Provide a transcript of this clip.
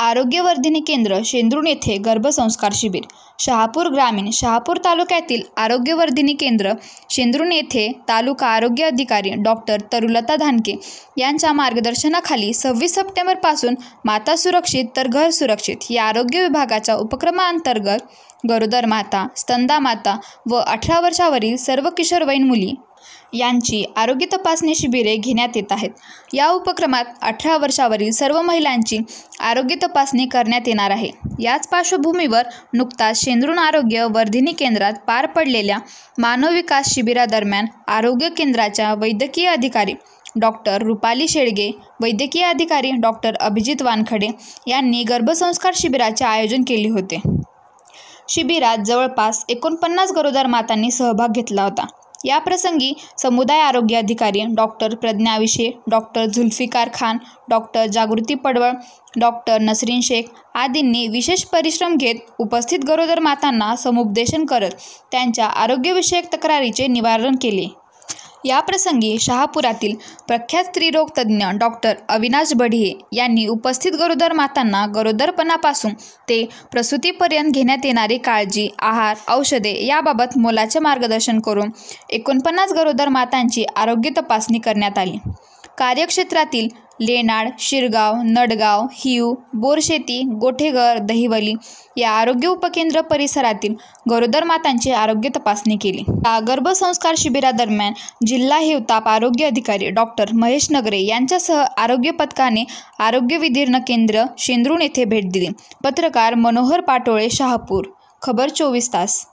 आरोग्यवर्धिनी केंद्र शेंद्रुण येथे गर्भसंस्कार शिबिर शहापूर ग्रामीण शहापूर तालुक्यातील आरोग्यवर्धिनी केंद्र शेंद्रुण येथे तालुका आरोग्य अधिकारी डॉक्टर तरुलता धानके यांच्या मार्गदर्शनाखाली सव्वीस सप्टेंबरपासून माता सुरक्षित तर घर सुरक्षित या आरोग्य विभागाच्या उपक्रमाअंतर्गत गरोदर माता स्तंदा माता व अठरा वर्षावरील सर्व किशोरवयीन मुली यांची आरोग्य तपासणी शिबिरे घेण्यात येत आहेत या उपक्रमात अठरा वर्षावरील सर्व महिलांची आरोग्य तपासणी करण्यात येणार आहे याच पार्श्वभूमीवर नुकताच शेंद्रुण आरोग्य वर्धिनी केंद्रात पार पडलेल्या मानव विकास शिबिरादरम्यान आरोग्य केंद्राच्या वैद्यकीय अधिकारी डॉक्टर रुपाली शेडगे वैद्यकीय अधिकारी डॉक्टर अभिजित वानखडे यांनी गर्भसंस्कार शिबिराचे आयोजन केले होते शिबिरात जवळपास एकोणपन्नास गरोदर मातांनी सहभाग घेतला होता या प्रसंगी समुदाय आरोग्य अधिकारी doctor Pragya doctor Zulfikar Khan doctor Jagruti Padwal doctor Nasreen Shaikh आदींनी विशेष परिश्रम घेत उपस्थित गरोदर मातांना समुपदेशन करत त्यांच्या आरोग्यविषयक तक्रारीचे निवारण केले याप्रसंगी शहापुरातील प्रख्यात स्त्रीरोग तज्ज्ञ डॉक्टर अविनाश बढिये यांनी उपस्थित गरोदर मातांना गरोदरपणापासून ते प्रसूतीपर्यंत घेण्यात येणारी काळजी आहार औषधे याबाबत मोलाचे मार्गदर्शन करून एकोणपन्नास गरोदर मातांची आरोग्य तपासणी करण्यात आली कार्यक्षेत्रातील लेनाड शिरगाव नडगाव हिव बोरशेती गोठेघर दहिवली या आरोग्य उपकेंद्र परिसरातील गरोदर मातांची आरोग्य तपासणी केली या गर्भसंस्कार शिबिरादरम्यान जिल्हा हिवताप आरोग्य अधिकारी डॉक्टर महेश नगरे यांच्यासह आरोग्य पथकाने आरोग्य विदीर्ण केंद्र शेंद्रून येथे भेट दिली पत्रकार मनोहर पाटोळे शहापूर खबर चोवीस तास